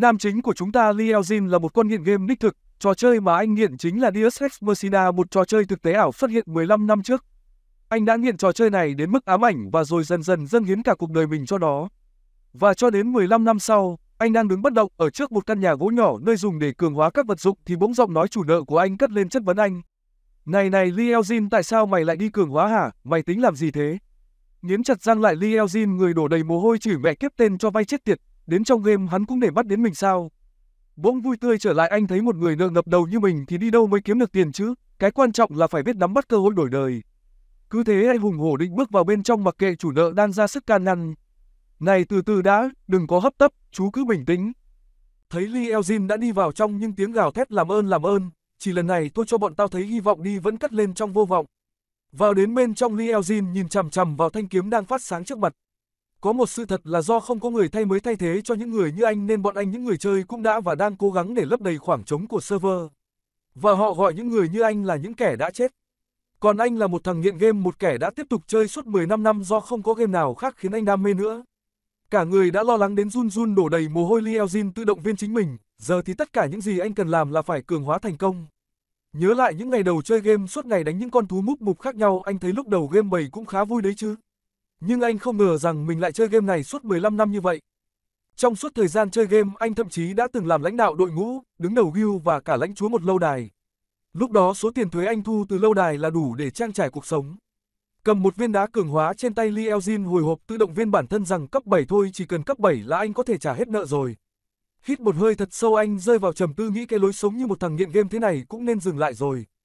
Nam chính của chúng ta Lee Eljin là một con nghiện game đích thực, trò chơi mà anh nghiện chính là Deus Ex Machina, một trò chơi thực tế ảo xuất hiện 15 năm trước. Anh đã nghiện trò chơi này đến mức ám ảnh và rồi dần dần dâng hiến cả cuộc đời mình cho nó. Và cho đến 15 năm sau, anh đang đứng bất động ở trước một căn nhà gỗ nhỏ nơi dùng để cường hóa các vật dụng thì bỗng giọng nói chủ nợ của anh cất lên chất vấn anh. Này này Lee Eljin tại sao mày lại đi cường hóa hả? Mày tính làm gì thế? Nghiến chặt răng lại Lee Eljin người đổ đầy mồ hôi chửi mẹ kiếp tên cho vay chết tiệt, Đến trong game hắn cũng để mắt đến mình sao? Bỗng vui tươi trở lại anh thấy một người nợ ngập đầu như mình thì đi đâu mới kiếm được tiền chứ? Cái quan trọng là phải biết nắm bắt cơ hội đổi đời. Cứ thế anh hùng hổ định bước vào bên trong mặc kệ chủ nợ đang ra sức can ngăn. Này từ từ đã, đừng có hấp tấp, chú cứ bình tĩnh. Thấy Lee Elgin đã đi vào trong nhưng tiếng gào thét làm ơn làm ơn, chỉ lần này tôi cho bọn tao thấy hy vọng đi vẫn cắt lên trong vô vọng. Vào đến bên trong Lee Elgin nhìn chằm chằm vào thanh kiếm đang phát sáng trước mặt, có một sự thật là do không có người thay mới thay thế cho những người như anh nên bọn anh những người chơi cũng đã và đang cố gắng để lấp đầy khoảng trống của server. Và họ gọi những người như anh là những kẻ đã chết. Còn anh là một thằng nghiện game một kẻ đã tiếp tục chơi suốt 15 năm do không có game nào khác khiến anh đam mê nữa. Cả người đã lo lắng đến run run đổ đầy mồ hôi Lielzin tự động viên chính mình, giờ thì tất cả những gì anh cần làm là phải cường hóa thành công. Nhớ lại những ngày đầu chơi game suốt ngày đánh những con thú múc mục khác nhau anh thấy lúc đầu game bầy cũng khá vui đấy chứ nhưng anh không ngờ rằng mình lại chơi game này suốt 15 năm như vậy. Trong suốt thời gian chơi game, anh thậm chí đã từng làm lãnh đạo đội ngũ, đứng đầu guild và cả lãnh chúa một lâu đài. Lúc đó số tiền thuế anh thu từ lâu đài là đủ để trang trải cuộc sống. Cầm một viên đá cường hóa trên tay Lee Eljin hồi hộp tự động viên bản thân rằng cấp 7 thôi chỉ cần cấp 7 là anh có thể trả hết nợ rồi. Hít một hơi thật sâu anh rơi vào trầm tư nghĩ cái lối sống như một thằng nghiện game thế này cũng nên dừng lại rồi.